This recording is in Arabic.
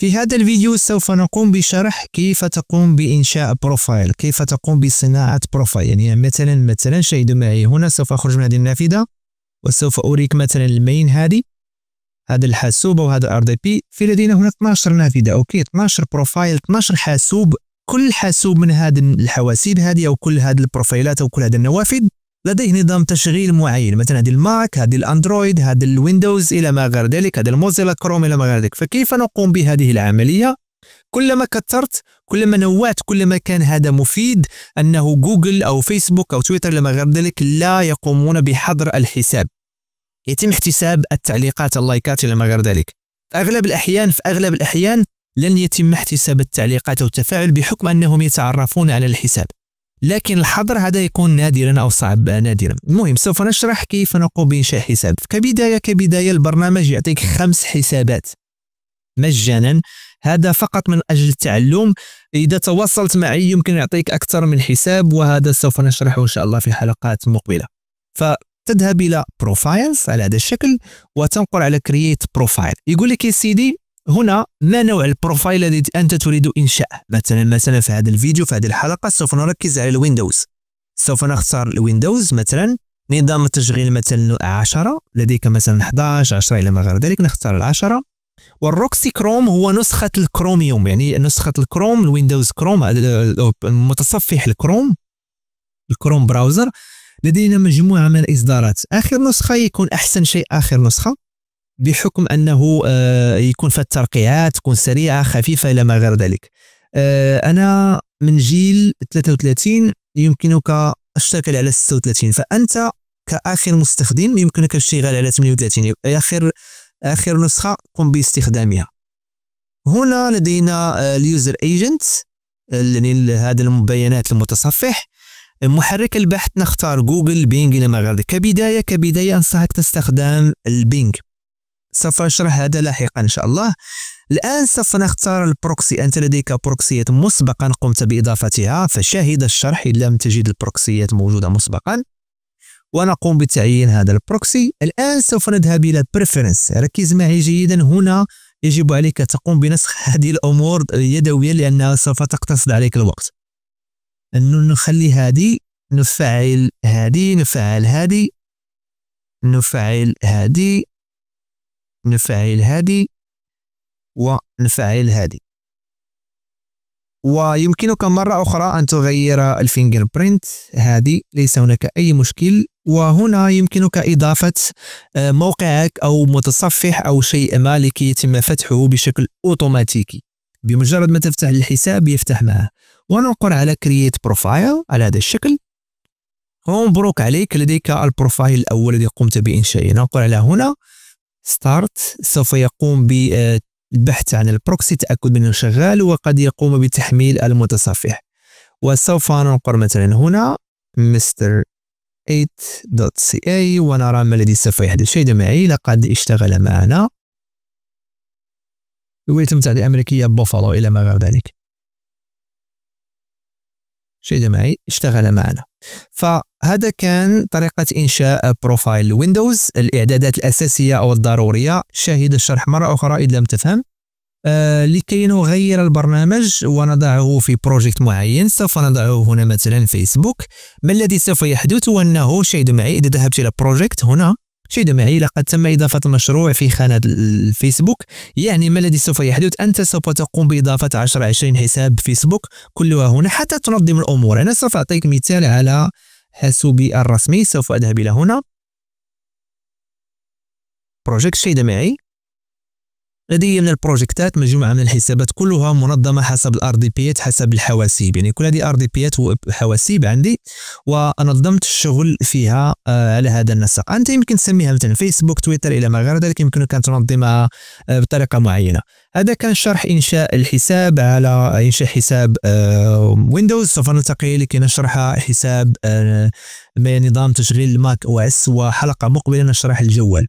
في هذا الفيديو سوف نقوم بشرح كيف تقوم بإنشاء بروفايل كيف تقوم بصناعة بروفايل يعني مثلا مثلا شاهدوا معي هنا سوف أخرج من هذه النافذة وسوف أريك مثلا المين هذه هذا الحاسوب أو هذا دي بي في لدينا هنا 12 نافذة أوكي 12 بروفايل 12 حاسوب كل حاسوب من هذه الحواسيب هذه أو كل هذه البروفايلات أو كل هذه النوافذ لديه نظام تشغيل معين مثلا هذه الماك هذه الاندرويد هذه الويندوز الى ما غير ذلك هذا الموزيلا كروم الى ما غير ذلك فكيف نقوم بهذه العمليه كلما كثرت كلما نوعت كلما كان هذا مفيد انه جوجل او فيسبوك او تويتر لما غير ذلك لا يقومون بحظر الحساب يتم احتساب التعليقات اللايكات الى ما غير ذلك اغلب الاحيان في اغلب الاحيان لن يتم احتساب التعليقات او التفاعل بحكم انهم يتعرفون على الحساب لكن الحظر هذا يكون نادرا أو صعب نادرا المهم سوف نشرح كيف نقوم بإنشاء حساب كبداية كبداية البرنامج يعطيك خمس حسابات مجانا هذا فقط من أجل التعلم إذا تواصلت معي يمكن يعطيك أكثر من حساب وهذا سوف نشرحه إن شاء الله في حلقات مقبلة فتذهب إلى بروفايلز على هذا الشكل وتنقر على كرييت بروفايل يقول لك يا سيدي هنا ما نوع البروفايل الذي أنت تريد إنشاءه مثلا مثلا في هذا الفيديو في هذه الحلقة سوف نركز على الويندوز سوف نختار الويندوز مثلا نظام التشغيل مثلا 10 لديك مثلا 11 10 إلى ما غير ذلك نختار ال10 والروكسي كروم هو نسخة الكروميوم يعني نسخة الكروم الويندوز كروم المتصفح الكروم الكروم براوزر لدينا مجموعة من الإصدارات آخر نسخة يكون أحسن شيء آخر نسخة بحكم انه آه، يكون فيها الترقيعات تكون سريعه خفيفه الى ما غير ذلك آه، انا من جيل 33 يمكنك الشكل على 36 فانت كاخر مستخدم يمكنك الاشتغال على 38 اخر اخر نسخه قم باستخدامها هنا لدينا آه، اليوزر ايجنت يعني هذا المبينات المتصفح محرك البحث نختار جوجل بينج الى ما غير كبدايه كبدايه انصحك تستخدم البينج سوف أشرح هذا لاحقا إن شاء الله الآن سوف نختار البروكسي أنت لديك بروكسيات مسبقا قمت بإضافتها فشاهد الشرح إن لم تجد البروكسيات موجودة مسبقا ونقوم بتعيين هذا البروكسي الآن سوف نذهب إلى بريفرنس ركز معي جيدا هنا يجب عليك تقوم بنسخ هذه الأمور يدويا لأنها سوف تقتصد عليك الوقت أنه نخلي هذه نفعل هذه نفعل هذه نفعل هذه نفعل هذه ونفعل هذه ويمكنك مرة أخرى أن تغير الفينجر برينت هذه ليس هناك أي مشكل وهنا يمكنك إضافة آه، موقعك أو متصفح أو شيء ما لكي يتم فتحه بشكل أوتوماتيكي بمجرد ما تفتح الحساب يفتح معه وننقر على Create Profile على هذا الشكل ومبروك عليك لديك البروفايل الأول الذي قمت بإنشائه ننقر على هنا ستارت سوف يقوم بالبحث آه، عن البروكسي تأكد من شغال وقد يقوم بتحميل المتصفح وسوف ننقر مثلا هنا مستر 8.ca ونرى ما الذي سوف يحدث شيء معي لقد اشتغل معنا الولايات المتحدة الأمريكية بوفالو إلى ما غير ذلك شيء معي اشتغل معنا فهذا كان طريقة إنشاء بروفايل ويندوز الإعدادات الأساسية أو الضرورية شاهد الشرح مرة أخرى إذا لم تفهم آه لكي نغير البرنامج ونضعه في بروجكت معين سوف نضعه هنا مثلا فيسبوك ما الذي سوف يحدث هو أنه شاهدوا معي إذا ذهبت إلى بروجكت هنا شاهدوا معي لقد تم إضافة المشروع في خانة الفيسبوك يعني ما الذي سوف يحدث أنت سوف تقوم بإضافة 10 20 حساب فيسبوك كلها هنا حتى تنظم الأمور أنا سوف أعطيك مثال على حاسوبي الرسمي سوف أذهب إلى هنا بروجيكت شاهد معي لدي من البروجكتات مجموعة من الحسابات كلها منظمة حسب الار دي بيات حسب الحواسيب يعني كل هذه ار دي بيات وحواسيب عندي ونظمت الشغل فيها آه، على هذا النسق انت يمكن تسميها مثلا فيسبوك تويتر الى ما غير ذلك يمكنك ان تنظمها آه، بطريقة معينة هذا كان شرح انشاء الحساب على انشاء حساب ويندوز آه، سوف نلتقي لكي نشرح حساب نظام تشغيل ماك او اس وحلقة مقبلة نشرح الجوال